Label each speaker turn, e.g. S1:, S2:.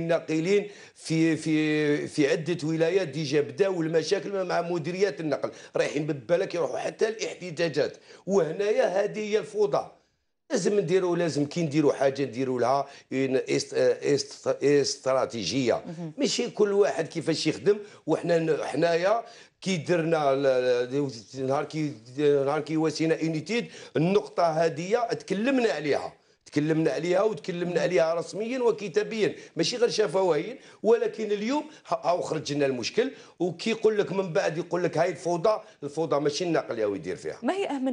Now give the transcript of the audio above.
S1: الناقلين في في في عده ولايات ديجا بداو المشاكل مع مديريات النقل رايحين ببالك يروحوا حتى الاحتجاجات وهنايا هذه هي الفوضى لازم نديروا لازم كي نديروا حاجه نديروا لها است... است... استراتيجيه ماشي كل واحد كيفاش يخدم وحنا حنايا كي درنا نهار كي نهار كي واسينا اونيتيد النقطه هذه تكلمنا عليها تكلمنا عليها وتكلمنا عليها رسميا وكتابيا ماشي غير شفويا ولكن اليوم هاو خرج لنا المشكل وكي يقول لك من بعد يقول لك هاي الفوضى الفوضى ماشي الناقل يدير فيها
S2: ما هي اهم